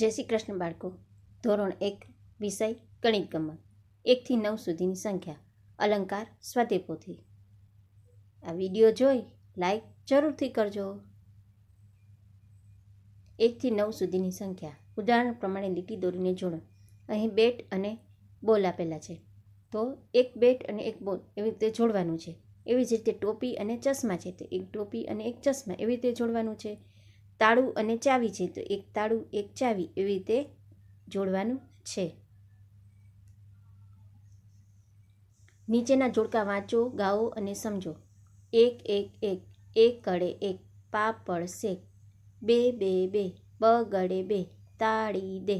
જય શ્રી કૃષ્ણ બાળકો ધોરણ એક વિષય ગણિત ગમત એકથી નવ સુધીની સંખ્યા અલંકાર સ્વાધ્યપોથી આ વિડીયો જોઈ લાઈક જરૂરથી કરજો એકથી નવ સુધીની સંખ્યા ઉદાહરણ પ્રમાણે લીટી દોરીને જોડો અહીં બેટ અને બોલ આપેલા છે તો એક બેટ અને એક બોલ એવી રીતે જોડવાનું છે એવી જ રીતે ટોપી અને ચશ્મા છે તો એક ટોપી અને એક ચશ્મા એવી રીતે જોડવાનું છે તાળું અને ચાવી છે તો એક તાળું એક ચાવી એવી રીતે જોડવાનું છે નીચેના જોડકા વાંચો ગાઓ અને સમજો એક એક એક એક કડે એક પાપડ શેક બે બે બે બ ગળે બે તાળી દે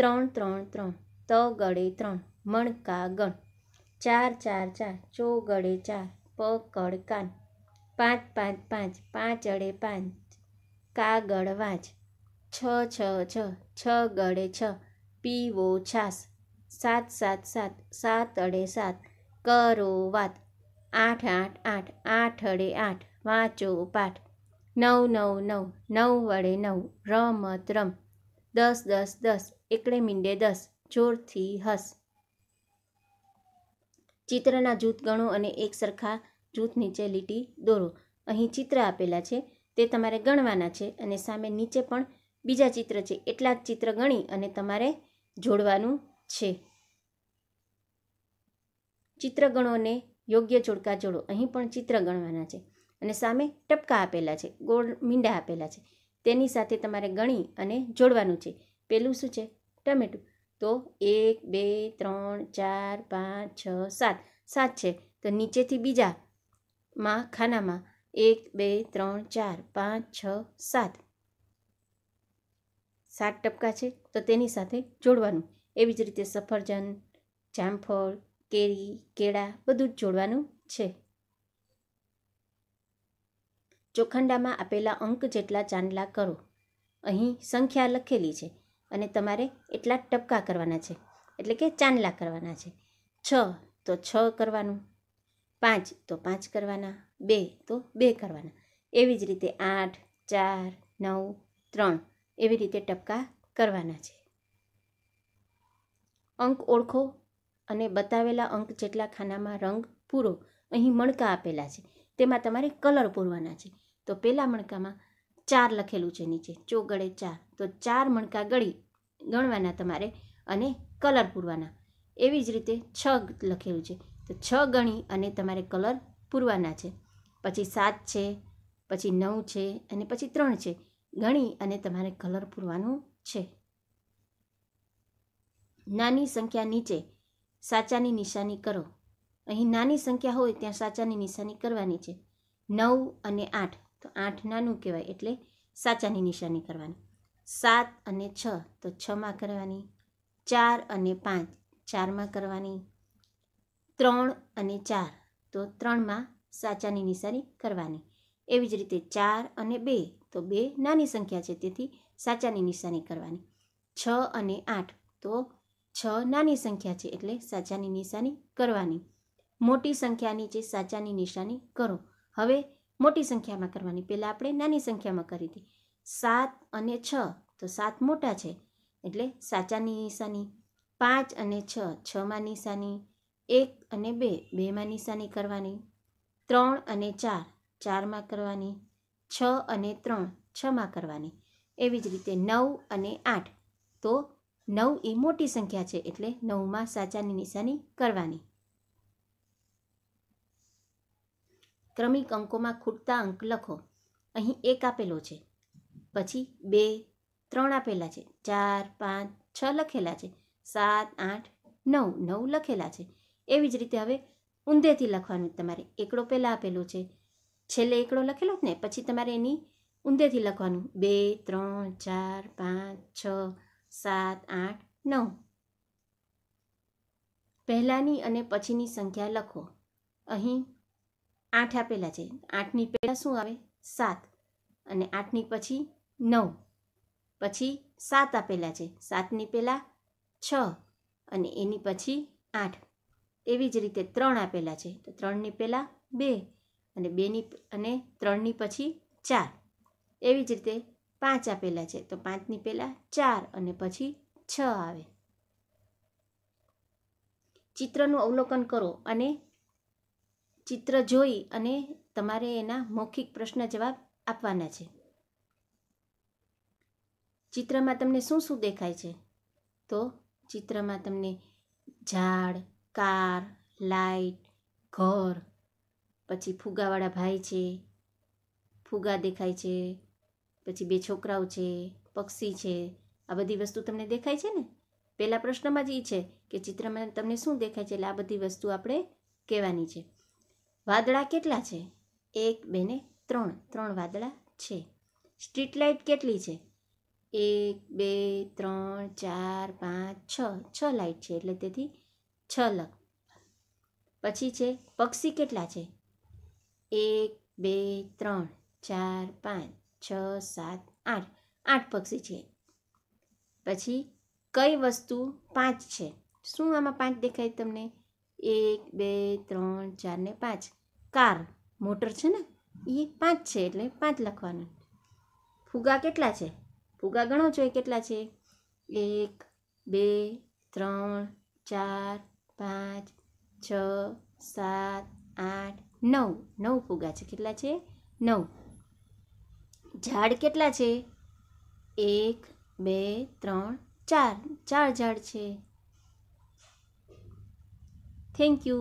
ત્રણ ત્રણ ત્રણ ત ગળે ત્રણ મણકા ગણ ચાર ચાર ચાર ચો ગળે ચાર પ કડ કાન પાંચ પાંચ પાંચ પાંચ અડે પાંચ કાગળવાજ છ છ છ છ ગળે છ પીવો છાસ સાત સાત સાત સાત અડે સાત કરો વાત આઠ આઠ આઠ આઠ અડે આઠ વાંચો પાઠ નવ નવ નવ નવ વડે નવ રમત રમ દસ દસ દસ એકડે મીંડે દસ જોરથી હસ ચિત્રના જૂથ ગણો અને એક સરખા જૂથ નીચે લીટી દોરો અહીં ચિત્ર આપેલા છે તે તમારે ગણવાના છે અને સામે નીચે પણ બીજા ચિત્ર છે એટલા જ ચિત્ર ગણી અને તમારે જોડવાનું છે ચિત્ર ગણોને યોગ્ય જોડકા જોડો અહીં પણ ચિત્ર ગણવાના છે અને સામે ટપકા આપેલા છે ગોળ મીંડા આપેલા છે તેની સાથે તમારે ગણી અને જોડવાનું છે પેલું શું છે ટમેટું તો એક બે ત્રણ ચાર પાંચ છ સાત સાત છે તો નીચેથી બીજામાં ખાનામાં એક બે ત્રણ ચાર પાંચ છ સાત સાત ટપકા છે તો તેની સાથે જોડવાનું એવી જ રીતે સફરજન જામફળ કેરી કેળા બધું જ જોડવાનું છે ચોખંડામાં આપેલા અંક જેટલા ચાંદલા કરો અહીં સંખ્યા લખેલી છે અને તમારે એટલા ટપકા કરવાના છે એટલે કે ચાંદલા કરવાના છે છ તો છ કરવાનું પાંચ તો પાંચ કરવાના બે તો બે કરવાના એવી જ રીતે આઠ ચાર નવ ત્રણ એવી રીતે ટપકા કરવાના છે અંક ઓળખો અને બતાવેલા અંક જેટલા ખાનામાં રંગ પૂરો અહીં મણકા આપેલા છે તેમાં તમારે કલર પૂરવાના છે તો પહેલાં મણકામાં ચાર લખેલું છે નીચે ગળે ચાર તો ચાર મણકા ગળી ગણવાના તમારે અને કલર પૂરવાના એવી જ રીતે છ લખેલું છે તો છ ગણી અને તમારે કલર પૂરવાના છે પછી સાત છે પછી નવ છે અને પછી ત્રણ છે ગણી અને તમારે કલર પૂરવાનું છે નાની સંખ્યા નીચે સાચાની નિશાની કરો અહીં નાની સંખ્યા હોય ત્યાં સાચાની નિશાની કરવાની છે નવ અને આઠ તો આઠ નાનું કહેવાય એટલે સાચાની નિશાની કરવાની સાત અને છ તો છમાં કરવાની ચાર અને પાંચ ચારમાં કરવાની ત્રણ અને ચાર તો ત્રણમાં સાચાની નિશાની કરવાની એવી જ રીતે ચાર અને બે તો બે નાની સંખ્યા છે તેથી સાચાની નિશાની કરવાની છ અને આઠ તો છ નાની સંખ્યા છે એટલે સાચાની નિશાની કરવાની મોટી સંખ્યાની જે સાચાની નિશાની કરો હવે મોટી સંખ્યામાં કરવાની પહેલાં આપણે નાની સંખ્યામાં કરી હતી સાત અને છ તો સાત મોટા છે એટલે સાચાની નિશાની પાંચ અને છ છમાં નિશાની એક અને બે બેમાં નિશાની કરવાની ત્રણ અને ચાર ચારમાં કરવાની છ અને ત્રણ છમાં કરવાની એવી જ રીતે નવ અને આઠ તો નવ એ મોટી સંખ્યા છે એટલે નવમાં સાચાની નિશાની કરવાની ક્રમિક અંકોમાં ખૂટતા અંક લખો અહીં એક આપેલો છે પછી બે ત્રણ આપેલા છે ચાર પાંચ છ લખેલા છે સાત આઠ નવ નવ લખેલા છે એવી જ રીતે હવે ઊંધેથી લખવાનું તમારે એકડો પહેલાં આપેલું છે છેલ્લે એકડો લખેલો જ ને પછી તમારે એની ઊંધેથી લખવાનું બે ત્રણ ચાર પાંચ છ સાત આઠ નવ પહેલાંની અને પછીની સંખ્યા લખો અહીં આઠ આપેલા છે આઠની પહેલાં શું આવે સાત અને આઠની પછી નવ પછી સાત આપેલા છે સાતની પહેલાં છ અને એની પછી આઠ એવી જ રીતે ત્રણ આપેલા છે તો ત્રણની પહેલાં બે અને બેની અને ત્રણની પછી ચાર એવી જ રીતે પાંચ આપેલા છે તો પાંચની પહેલાં ચાર અને પછી છ આવે ચિત્રનું અવલોકન કરો અને ચિત્ર જોઈ અને તમારે એના મૌખિક પ્રશ્ન જવાબ આપવાના છે ચિત્રમાં તમને શું શું દેખાય છે તો ચિત્રમાં તમને ઝાડ કાર લાઇટ ઘર પછી ફુગાવાળા ભાઈ છે ફુગા દેખાય છે પછી બે છોકરાઓ છે પક્ષી છે આ બધી વસ્તુ તમને દેખાય છે ને પહેલાં પ્રશ્નમાં જ એ છે કે ચિત્રમાં તમને શું દેખાય છે એટલે આ બધી વસ્તુ આપણે કહેવાની છે વાદળા કેટલા છે એક બે ને ત્રણ ત્રણ વાદળા છે સ્ટ્રીટ લાઇટ કેટલી છે એક બે ત્રણ ચાર પાંચ છ છ લાઇટ છે એટલે તેથી છ લખ પછી છે પક્ષી કેટલા છે એક બે ત્રણ ચાર પાંચ છ સાત આઠ આઠ પક્ષી છે પછી કઈ વસ્તુ પાંચ છે શું આમાં પાંચ દેખાય તમને એક બે ત્રણ ચાર ને પાંચ કાર મોટર છે ને એ પાંચ છે એટલે પાંચ લખવાનું ફુગા કેટલા છે ફુગા ગણો છો એ કેટલા છે એક બે ત્રણ ચાર પાંચ છ સાત આઠ નવ નવ ફૂગા છે કેટલા છે નવ ઝાડ કેટલા છે એક બે ત્રણ ચાર ચાર ઝાડ છે થેન્ક યુ